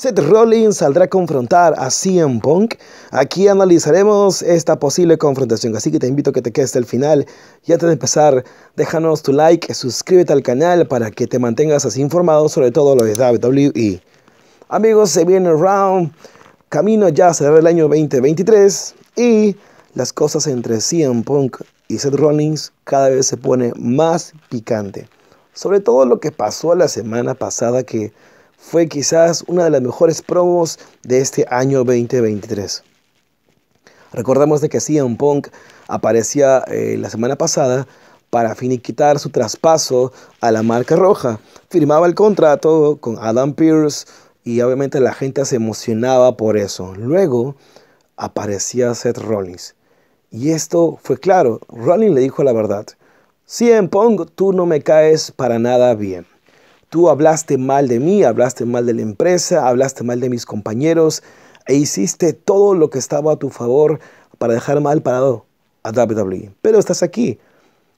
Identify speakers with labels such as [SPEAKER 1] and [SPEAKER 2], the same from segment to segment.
[SPEAKER 1] Seth Rollins saldrá a confrontar a CM Punk. Aquí analizaremos esta posible confrontación, así que te invito a que te quedes hasta el final. Y antes de empezar, déjanos tu like, suscríbete al canal para que te mantengas así informado sobre todo lo de WWE. Amigos, se viene round, camino ya a cerrar el año 2023 y las cosas entre CM Punk y Seth Rollins cada vez se pone más picante. Sobre todo lo que pasó la semana pasada que fue quizás una de las mejores promos de este año 2023. Recordamos de que CM Punk aparecía eh, la semana pasada para finiquitar su traspaso a la marca roja. Firmaba el contrato con Adam Pierce y obviamente la gente se emocionaba por eso. Luego aparecía Seth Rollins. Y esto fue claro, Rollins le dijo la verdad. CM Punk, tú no me caes para nada bien. Tú hablaste mal de mí, hablaste mal de la empresa, hablaste mal de mis compañeros e hiciste todo lo que estaba a tu favor para dejar mal parado a WWE. Pero estás aquí.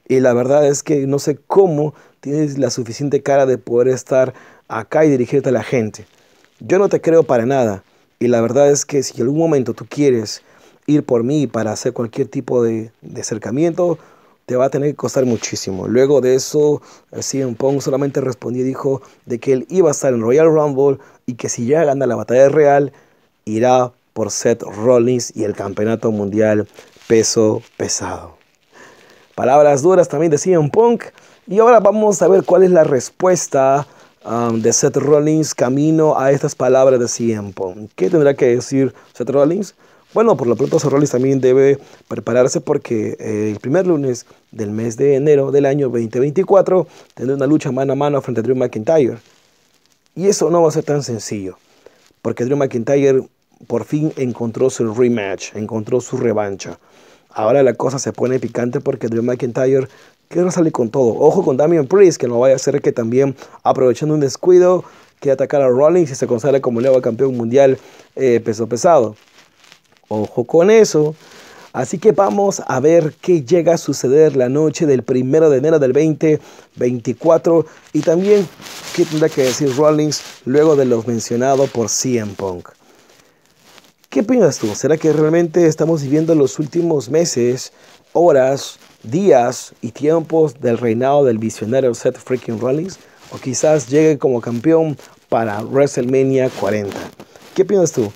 [SPEAKER 1] Y la verdad es que no sé cómo tienes la suficiente cara de poder estar acá y dirigirte a la gente. Yo no te creo para nada. Y la verdad es que si en algún momento tú quieres ir por mí para hacer cualquier tipo de, de acercamiento, va a tener que costar muchísimo. Luego de eso, eh, CM Pong solamente respondió y dijo de que él iba a estar en Royal Rumble y que si ya gana la batalla real, irá por Seth Rollins y el campeonato mundial peso pesado. Palabras duras también de CM Punk. Y ahora vamos a ver cuál es la respuesta um, de Seth Rollins camino a estas palabras de CM Punk. ¿Qué tendrá que decir Seth Rollins? Bueno, por lo pronto Sorrolis también debe prepararse porque eh, el primer lunes del mes de enero del año 2024 tendrá una lucha mano a mano frente a Drew McIntyre. Y eso no va a ser tan sencillo, porque Drew McIntyre por fin encontró su rematch, encontró su revancha. Ahora la cosa se pone picante porque Drew McIntyre quiere salir con todo. Ojo con Damian Priest, que no vaya a ser que también aprovechando un descuido que atacar a Rollins y se consagra como nuevo campeón mundial eh, peso pesado. Ojo con eso. Así que vamos a ver qué llega a suceder la noche del 1 de enero del 2024 y también qué tendrá que decir Rollins luego de lo mencionado por CM Punk. ¿Qué opinas tú? ¿Será que realmente estamos viviendo los últimos meses, horas, días y tiempos del reinado del visionario Seth freaking Rollins? ¿O quizás llegue como campeón para WrestleMania 40? ¿Qué piensas tú?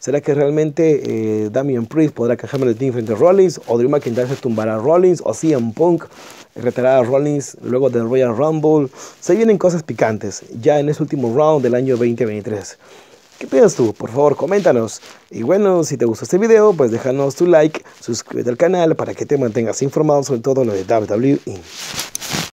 [SPEAKER 1] ¿Será que realmente eh, Damian Priest podrá quejarme el team frente a Rollins? ¿O Drew McIntyre se tumbará a Rollins? ¿O CM Punk retará a Rollins luego del Royal Rumble? Se vienen cosas picantes ya en ese último round del año 2023. ¿Qué piensas tú? Por favor, coméntanos. Y bueno, si te gustó este video, pues déjanos tu like, suscríbete al canal para que te mantengas informado sobre todo lo de WWE.